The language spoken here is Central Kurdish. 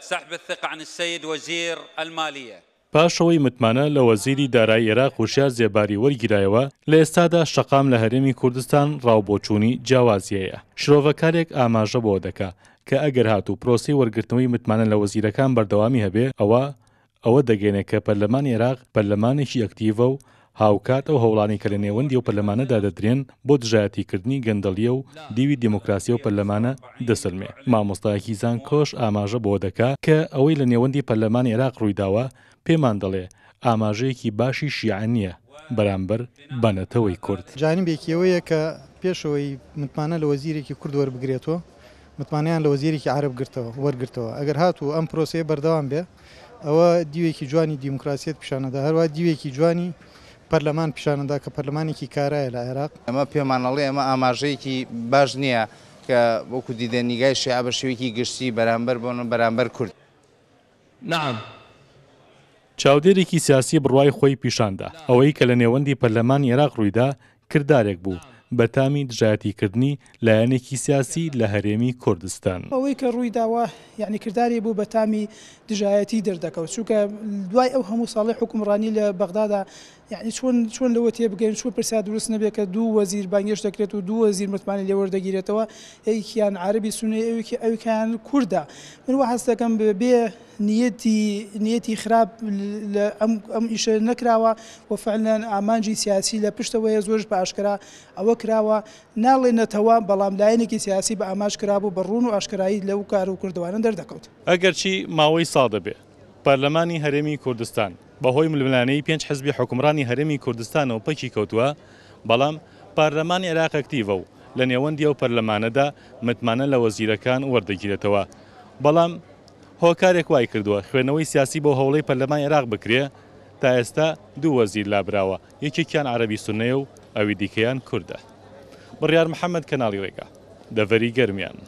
سحب الثقة عن السيد وزير المالية پاشەوەی متمانە لە وەزیری دارایی عێراق خوشیا زێباری وەرگیرایەوە لە ئێستادا شەقام لە هەرێمی کوردستان ڕاوبۆچوونی جیاوازیەیە شرۆڤەکارێک ئاماژە بۆ دەکا کە ئەگەر هاتوو پرۆسی وەرگرتنەوەی متمانە لە وەزیرەکان بەردەوامی هەبێ ئەوە ئەوە دەگەێنێت کە پەرلەمان عێراق پەرلەمانێکی ئەکتیڤە و هاوکات ئەو هەوڵانی کە لە نێوەندی و پەرلەمانەدا دەدرێن بۆ دژایەتیکردنی گەندەڵیە و دیوی دموکراسی و پەرلەمانە دەسلمێ مامۆستایەکی زان کۆش ئاماژە بۆ دەکا کە ئەوەی لە نێوەندی پەرلەمان عێراق ڕوویداوە پێمان دەڵێ ئاماژەیەکی باشی شیعن نییە بەرامبەر بەنەتەوەی کورد جانیبێکیەوەیە کە پێشەوەی متمانە لە وەزیرێکی کورد وەربگرێتەوە متمانیان لە وەزیرێکی عرب گرتەوە وەرگرتەوە ئەگەر هاتوو ئەم پرۆسی بەردەوام بێ ئەوە دیوێکی جوانی دیموکراسیت پیشانەدا هەروە دیوێکی جوانی پەرلەمان پیشانەدا کە پەرلمانێکی کارایە لە عێراق ئەمە پێمانەڵێ ئەمە ئاماژەیەکی باش نییە کە وەکو دیدەنیگای شێعبە شوێکی گشتی بەرامبەر بۆن بەرامبەر کورد نعم. چاودێرێکی سیاسی بڕوای خۆی پیشاندا ئەوەی کە لە نێوەندی پەرلەمان عێراق ڕوویدا کردارێک بوو بەتامی دژاتیکردنی لایەنێکی سیاسی لە هەرێمی کوردستان ئەوەی کە ڕووی داوا یعنی کردداری بوو بەتامی دژایەتی دەردەکەوت چووکە دوای ئەو هەموو ساڵی حکومڕانی لە بەغدادا یعنی چۆن چۆن لەوە تێ بگەین چۆ پرسیاد درست نەبێت کە دوو وەزیر بانگێش دەکرێت و دوو وەزیر متمانی لێوەردەگیرێتەوە یەکیان عربی سونێ ئەوکی ئەوکیان کووردا منوە هەست دەکەم بێ نیەتی نیەتی خراپ ئەم ئیشە نەکراوە و فعلەن ئامانجی سیاسی لە پشتەوەیە زۆرش بە ئاشکرا ئەوە کراوە ناڵێنەتەوە بەڵام لایەنێکی سیاسی بە ئاماش کرابوو بە ڕوون و ئاشکرایی لەو کار و کردوانە دەردەکەوت ئەگەرچی ماوەی سا دەبێت پەرلەمانی هەرێمی کوردستان بەهۆی ململانەی پێنج حزبی حکمڕانی هەرێمی کوردستانەوە پەکی کەوتووە بەڵام پارلەمانی عێراق ئەکتیڤە و لە نێوەندی ئەو پەرلەمانەدا متمانە لە وەزیرەکان وەردەگیرێتەوە بەڵام هۆکارێک وای کردووە خوێنەوەی سیاسی بۆ هەوڵی پەرلەمان عێراق بکرێ تا ئێستا دوو وەزیر لابراوە یەکێکیان عربی سنەیە و ئەوی دیکەیان کووردە بڕیار محەممەد کەناڵی ڕێگا دەڤەری گەرمیان.